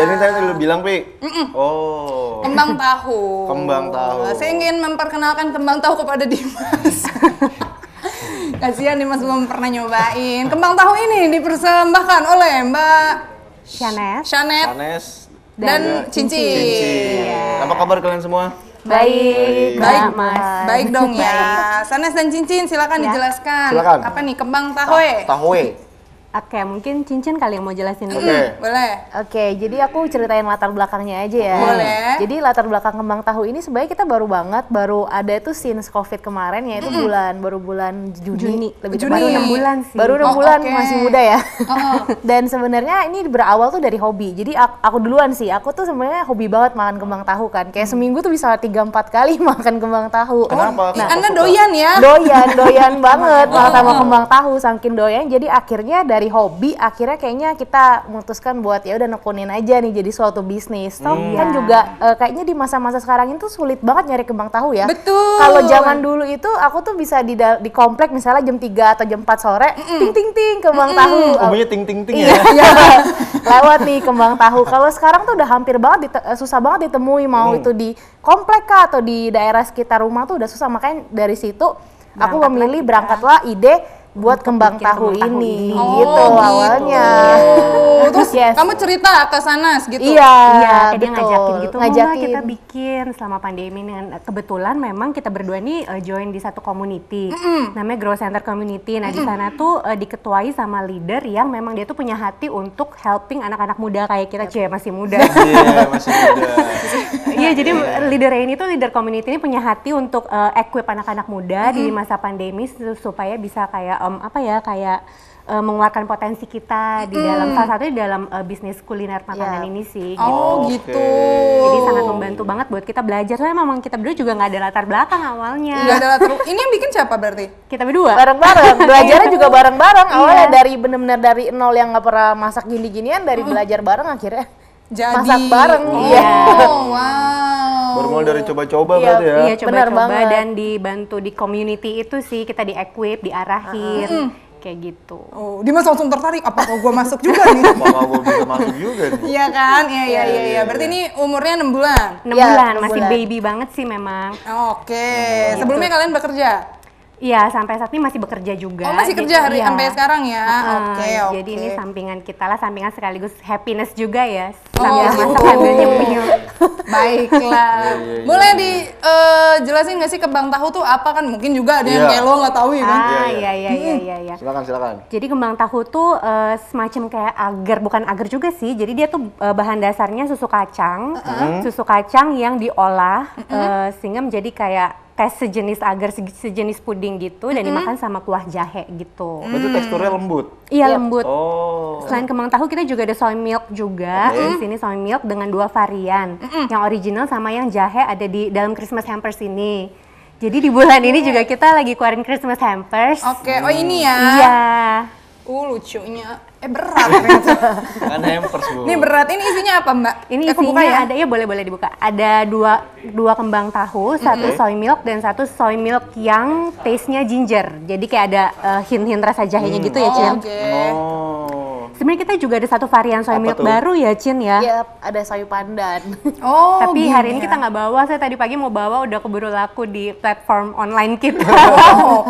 Jadi tadi lu bilang, Pi. Mm -mm. Oh. Kembang tahu. Kembang tahu. Saya ingin memperkenalkan kembang tahu kepada Dimas. Kasihan Dimas belum pernah nyobain. Kembang tahu ini dipersembahkan oleh Mbak Shanes. Shanes. Shanes. Dan, dan Cici. Cici. Iya. Apa kabar kalian semua? Baik, baik, baik Mas. Baik dong ya. Sanes dan Cincin silakan ya. dijelaskan. Silakan. Apa nih kembang tahoe? Tahu tahoe. Oke, okay, mungkin Cincin kali yang mau jelasin dulu. Okay. Boleh. Oke, okay, jadi aku ceritain latar belakangnya aja ya. Boleh. Jadi latar belakang Kembang Tahu ini sebenarnya kita baru banget, baru ada itu since COVID kemarin yaitu mm bulan, baru bulan Juni. Juni. Lebih Juni. Baru 6 bulan sih. Baru 6 oh, bulan, okay. masih muda ya. Oh, Dan sebenarnya ini berawal tuh dari hobi. Jadi aku, duluan sih, aku tuh sebenarnya hobi banget makan kembang tahu kan. Kayak mm. seminggu tuh bisa 3-4 kali makan kembang tahu. Oh, Kenapa? Nah, Anda doyan ya? Doyan, doyan banget makan sama kembang tahu, saking doyan. Jadi akhirnya dari dari hobi akhirnya kayaknya kita memutuskan buat ya udah nekunin aja nih jadi suatu bisnis. toh hmm. kan iya. juga uh, kayaknya di masa-masa sekarang itu sulit banget nyari kembang tahu ya. Betul. Kalau zaman dulu itu aku tuh bisa di di komplek misalnya jam 3 atau jam 4 sore mm ting ting ting kembang mm tahu. Umumnya ting ting ting ya. Iya. iya. Lewat nih kembang tahu. Kalau sekarang tuh udah hampir banget eh, susah banget ditemui mau mm. itu di komplek kah atau di daerah sekitar rumah tuh udah susah makanya dari situ aku memilih berangkatlah ya. ide buat kembang tahu, tahu ini, ini. Gitu oh, gitu, gitu awalnya. Terus yes. kamu cerita ke sana, gitu. Iya, iya jadi betul. dia ngajakin gitu. Ngajakin. kita bikin selama pandemi dengan kebetulan memang kita berdua ini uh, eh, join di satu community. Mm -hmm. Namanya Grow Center Community. Nah, mm -hmm. di sana tuh uh, diketuai sama leader yang memang dia tuh punya hati untuk helping anak-anak muda kayak kita, cie ya, masih muda. Iya, masih muda. Iya, jadi yeah. leader ini tuh leader community ini punya hati untuk uh, equip anak-anak muda mm -hmm. di masa pandemi supaya bisa kayak um, apa ya kayak uh, mengeluarkan potensi kita di dalam salah satunya dalam uh, bisnis kuliner makanan yeah. ini sih. Gitu. Oh gitu. Okay. Gitu. Jadi sangat membantu banget buat kita belajar. Soalnya memang kita berdua juga nggak ada latar belakang awalnya. Nggak ada latar. ini yang bikin siapa berarti? Kita berdua. Bareng-bareng. Belajarnya juga iya. bareng-bareng. Iya. Awalnya yeah. dari benar-benar dari nol yang nggak pernah masak gini-ginian dari belajar bareng akhirnya. Jadi. Masak bareng. iya. Oh, wow awal dari oh. coba-coba iya, berarti ya iya coba-coba dan dibantu di community itu sih kita di equip diarahin uh -huh. kayak gitu oh Dimas langsung tertarik apa gue masuk juga nih apa gue bisa masuk juga nih iya kan iya iya iya ya. berarti iya. ini umurnya enam bulan enam ya, bulan 6 masih bulan. baby banget sih memang oke okay. sebelumnya gitu. kalian bekerja Iya, sampai saat ini masih bekerja juga. Oh, masih kerja hari ya. sampai sekarang ya. Oke, uh, oke. Okay, okay. Jadi ini sampingan kita lah, sampingan sekaligus happiness juga ya. Oh, sambil oh, masak sambil nyemil. Baiklah. Iya, iya, iya, Boleh dijelasin eh, uh, nggak sih kembang tahu tuh apa kan? Mungkin juga ada yeah. yang kayak lo nggak tahu ya kan? Ah, iya iya iya iya iya. Silakan silakan. Jadi kembang tahu tuh uh, semacam kayak agar, bukan agar juga sih. Jadi dia tuh uh, bahan dasarnya susu kacang. Uh -huh. Susu kacang yang diolah uh -huh. uh, sehingga menjadi kayak tes sejenis agar sejenis puding gitu dan dimakan sama kuah jahe gitu. Berarti mm. teksturnya lembut. Iya lembut. Oh. Selain kembang tahu kita juga ada soy milk juga. Okay. Di sini soy milk dengan dua varian, yang original sama yang jahe ada di dalam Christmas hampers ini. Jadi di bulan ini juga kita lagi keluarin Christmas hampers. Oke, okay. oh ini ya. Iya. Uh lucunya, eh berat kan hampers bu. Ini berat, ini isinya apa mbak? Ini Aku isinya ya? ada, ya boleh boleh dibuka. Ada dua dua kembang tahu, satu mm -hmm. soy milk dan satu soy milk yang taste-nya ginger. Jadi kayak ada hint eh, hint-hint rasa jahenya mm. gitu ya Cil. Oh, okay. oh kemudian kita juga ada satu varian soy milk baru ya Cin ya Iya, ada soy pandan oh tapi gini. hari ini ya. kita nggak bawa saya tadi pagi mau bawa udah keburu laku di platform online kita oh.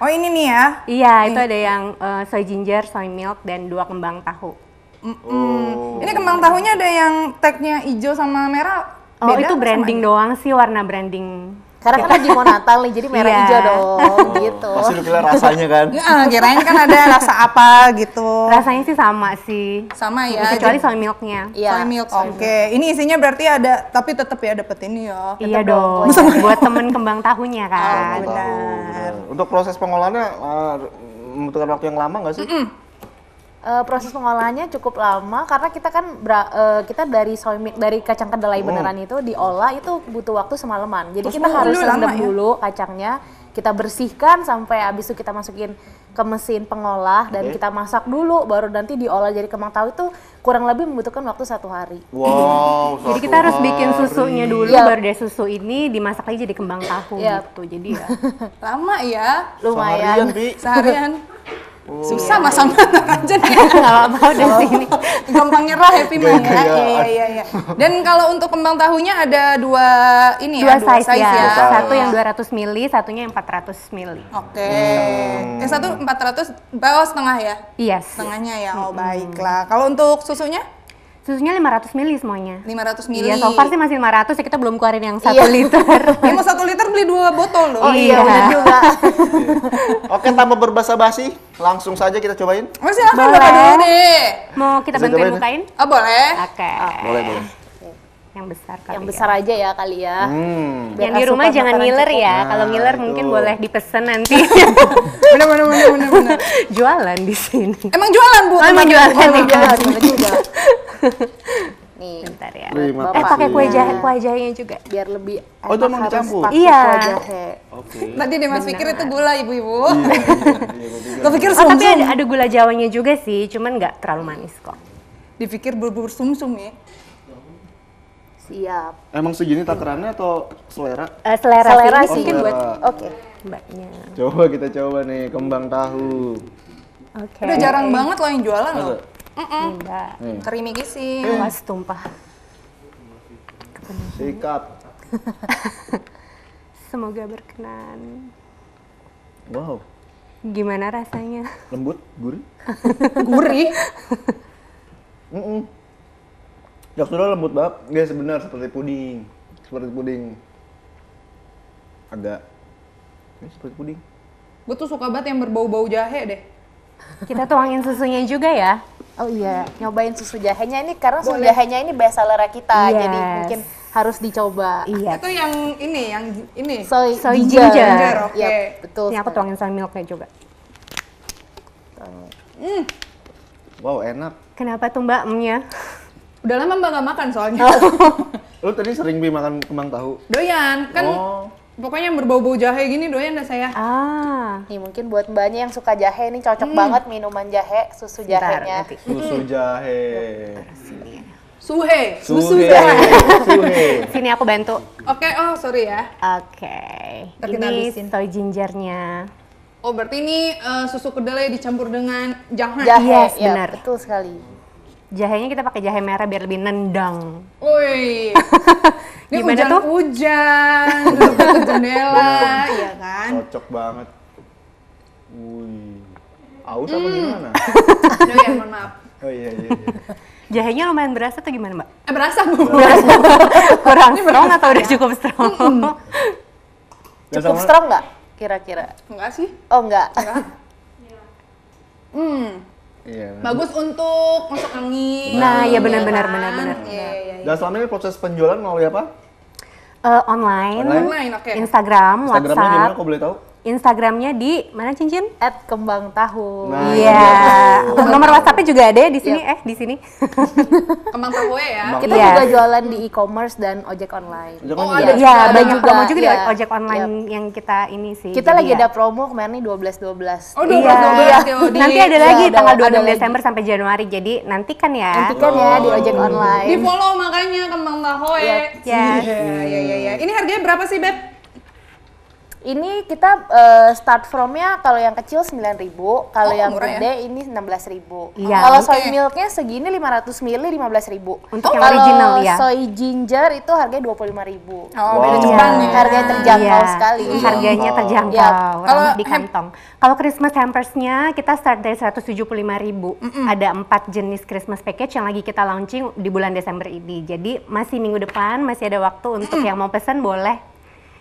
oh ini nih ya iya itu ada yang uh, soy ginger soy milk dan dua kembang tahu Mm -mm. Oh. Ini kembang tahunya ada yang tagnya hijau sama merah. Oh beda itu branding doang sih warna branding karena kan lagi mau Natal nih, jadi merah yeah. hijau dong, gitu. Pasti udah rasanya kan? Nah, kirain kan ada rasa apa gitu. Rasanya sih sama sih. Sama ya. Kecuali soy milknya. Yeah. Iya, soy milk. Oke, okay. ini isinya berarti ada, tapi tetap ya dapet ini ya. Iya dong. dong. Iya. Buat temen kembang tahunya kan. Oh, benar. Untuk proses pengolahannya uh, membutuhkan waktu yang lama nggak sih? Mm -mm uh, proses pengolahannya cukup lama karena kita kan bra, uh, kita dari soy milk dari kacang kedelai hmm. beneran itu diolah itu butuh waktu semalaman. Jadi Terus kita harus rendam ya? dulu kacangnya, kita bersihkan sampai habis itu kita masukin ke mesin pengolah dan okay. kita masak dulu baru nanti diolah jadi kemang tahu itu kurang lebih membutuhkan waktu satu hari. Wow. Satu jadi kita harus hari. bikin susunya dulu yep. Iya. baru dari susu ini dimasak lagi jadi kembang tahu yep. Iya. gitu. Jadi ya lama ya. Lumayan. Seharian. Bi. Seharian. Oh. Susah mas sama aja nih. Gak apa-apa udah oh. sini. Gampang nyerah happy ya, ya? man. Iya, iya iya iya. Dan kalau untuk kembang tahunya ada dua ini ya, dua ya, size, dua size ya. ya. Satu yang 200 mili, satunya yang 400 mili. Oke. Okay. Hmm. Yang satu 400 bawah setengah ya? Iya. Yes. Setengahnya ya. Oh hmm. baiklah. Kalau untuk susunya? susunya 500 ml semuanya 500 ml iya so far sih masih 500 ya kita belum keluarin yang 1 iya. liter ini mau 1 liter beli 2 botol loh oh iya, iya. juga oke tanpa berbahasa basi langsung saja kita cobain oh silahkan boleh. dulu deh mau kita bantuin ya? bukain? oh boleh oke okay. ah, boleh boleh yang besar kali yang ya. besar ya. aja ya kali ya hmm. yang di rumah jangan ngiler ya nah, kalau ngiler mungkin boleh dipesan nanti benar benar benar benar jualan di sini emang jualan bu emang jualan, jualan, nih, jualan. juga nih bentar ya Bapak. eh pakai kue jahe ya. kue jahenya juga biar lebih oh itu emang dicampur iya okay. tadi dia mas pikir itu gula ibu-ibu iya, iya, iya, gue pikir sum, oh, tapi ada, ada gula jawanya juga sih cuman nggak terlalu manis kok dipikir bubur sumsum ya Siap. Emang segini takarannya atau selera? Uh, selera, selera sih, mungkin oh, buat. Oke. Okay. Mbaknya. Coba kita coba nih kembang tahu. Oke. Okay. Udah jarang okay. banget loh yang jualan Masa? loh. Mm -mm. Enggak. Kerimi Eh. Mas tumpah. Sikat. Semoga berkenan. Wow. Gimana rasanya? Lembut, gurih. gurih. mm -mm teksturnya lembut banget. Dia sebenarnya seperti puding. Seperti puding. Agak ini seperti puding. Gue tuh suka banget yang berbau-bau jahe deh. Kita tuangin susunya juga ya. Oh iya, nyobain susu jahenya ini karena susu jahenya ini best seller kita. Yes. Jadi mungkin harus dicoba. Iya. Itu yang ini, yang ini. Soy, soy ginger. ginger. ginger Oke. Okay. Iya, yep, betul. Ini aku tuangin soy milknya juga. Hmm. Wow, enak. Kenapa tuh mbak emnya? Udah lama mbak gak makan soalnya. Oh. Lo tadi sering bi makan kembang tahu? Doyan, kan oh. pokoknya yang berbau-bau jahe gini doyan dah saya. Ah. Nih mungkin buat mbaknya yang suka jahe ini cocok hmm. banget minuman jahe, susu Bentar, jahenya. Nanti. Hmm. Susu jahe. Suhe. Suhe. Susu jahe. Suhe. Sini aku bantu. Oke, okay, oh sorry ya. Oke. Okay. ini soy gingernya. Oh berarti ini uh, susu kedelai dicampur dengan jahe. Jahe, yes, ya, benar. Betul sekali jahenya kita pakai jahe merah biar lebih nendang. Woi. Ini Gimana hujan, tuh? Hujan, duduk ke jendela, iya kan? Cocok banget. Wih. Aus apa hmm. gimana? Aduh ya, mohon maaf. Oh iya iya. iya. Jahenya lumayan berasa atau gimana, Mbak? Eh, berasa, Bu. Berasa. Kurang strong atau udah ya? cukup strong? Hmm. Ya, cukup strong nggak kira-kira? Enggak sih. Oh, enggak. Enggak. Hmm. Iya. Bagus untuk masuk angin. Nah, ya benar-benar iya benar-benar. Kan? Iya, iya, iya. Dan selama ini proses penjualan melalui apa? Uh, online, online, okay. Instagram, Instagram WhatsApp. Instagramnya gimana? Kau boleh tahu? Instagramnya di mana cincin? At kembang tahu. Nah, iya. Yeah. Nomor WhatsAppnya juga ada di sini. Yep. Eh di sini. kembang tahu ya. Kita yeah. juga jualan di e-commerce dan ojek online. oh, ada ya, banyak promo juga yeah. di iya. ojek online yep. yang kita ini sih. Kita lagi ya. ada promo kemarin nih dua belas. Oh 12 iya. yeah. dua belas. Iya. nanti ada lagi ya, tanggal 26 Desember sampai Januari. Jadi nantikan ya. Nantikan oh. ya di ojek online. Di follow makanya kembang tahu ya. Iya iya iya. Ini harganya berapa sih, Beb? Ini kita uh, start fromnya kalau yang kecil 9000 kalau oh, yang ya? gede ya? ini 16000 Ya. ribu. Iya, kalau okay. soy milknya segini 500 ml 15000 Untuk oh, yang original ya? soy ginger itu harganya 25000 Oh, wow. beda Jepang iya, ya. Harganya terjangkau ya. sekali. Iya, harganya terjangkau, ya. kalau di kantong. Kalau Christmas hampers-nya kita start dari 175000 mm -mm. Ada empat jenis Christmas package yang lagi kita launching di bulan Desember ini. Jadi masih minggu depan, masih ada waktu untuk -mm. yang mau pesan boleh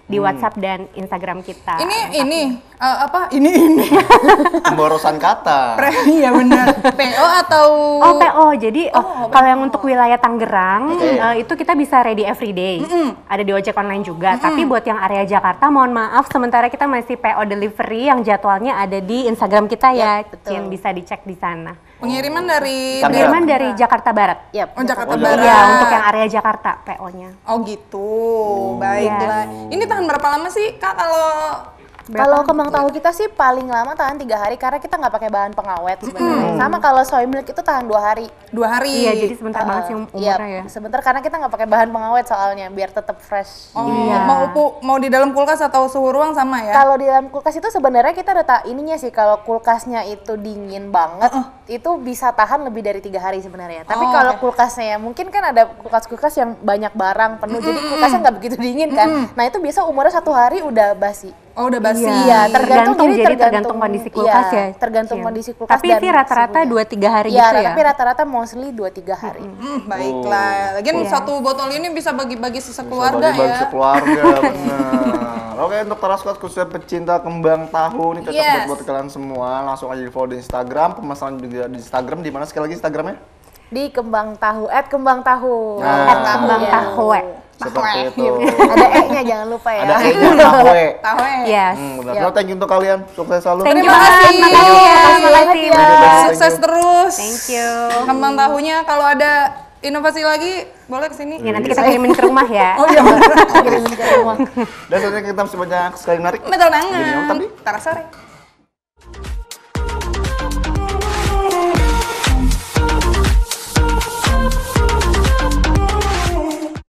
di hmm. WhatsApp dan Instagram kita. Ini ini uh, apa? Ini ini. Pemborosan kata. Pre, iya benar. PO atau Oh, PO. Jadi oh, oh kalau yang untuk wilayah Tangerang okay. uh, eh, itu kita bisa ready every day. Mm -hmm. Ada di ojek online juga. Mm -hmm. Tapi buat yang area Jakarta mohon maaf sementara kita masih PO delivery yang jadwalnya ada di Instagram kita iya, ya. Yep, bisa dicek di sana. Pengiriman dari Pengiriman dari iya. Jakarta Barat. Yep. Oh, Jakarta, Barat. Iya, untuk yang area Jakarta PO-nya. Oh, gitu. Hmm. Baiklah. Yes. Iya. Ini tahan berapa lama sih, Kak, kalau kalau kembang tahu kita sih paling lama tahan tiga hari karena kita nggak pakai bahan pengawet sebenarnya. Mm. Sama kalau soy milk itu tahan dua hari. Dua hari. Iya, jadi sebentar uh, banget sih um- iya, umurnya iya, ya. Sebentar karena kita nggak pakai bahan pengawet soalnya biar tetap fresh. Oh, iya. mau mau di dalam kulkas atau suhu ruang sama ya? Kalau di dalam kulkas itu sebenarnya kita ada ininya sih kalau kulkasnya itu dingin banget uh -uh. itu bisa tahan lebih dari tiga hari sebenarnya. Tapi oh, kalau okay. kulkasnya ya mungkin kan ada kulkas-kulkas yang banyak barang penuh mm -hmm. jadi kulkasnya nggak begitu dingin kan. Mm -hmm. Nah itu biasa umurnya satu hari udah basi. Oh udah basi. Iya, ya. tergantung, tergantung jadi tergantung, tergantung kondisi iya, kulkas ya. ya tergantung iya. kondisi kulkas. Tapi sih rata-rata dua tiga hari ya, gitu ya. Tapi rata-rata mostly dua tiga hari. Hmm, hmm baiklah. Oh. Lagian oh. satu botol ini bisa bagi-bagi sisa keluarga bisa bagi -bagi ya. keluarga benar. Oke untuk Tarasquad khususnya pecinta kembang tahu ini cocok yes. buat kalian semua. Langsung aja di follow di Instagram, Pemasangan juga di Instagram di mana sekali lagi Instagramnya? Di kembang tahu, at kembang tahu, nah. at kembang tahu. tahu seperti ya? itu. Ada E-nya jangan lupa ya. Ada E-nya tahwe. Tahwe. Yes. Hmm, thank you untuk kalian. Sukses selalu. Thank Terima kasih. Terima kasih. Ya. Sukses terus. Thank you. Kembang tahunya kalau ada inovasi lagi boleh kesini ya nanti ya. Oh, iya. kita kirimin ke rumah ya oh iya kirimin ke rumah dan selanjutnya kita masih banyak sekali menarik betul banget tapi ntar sore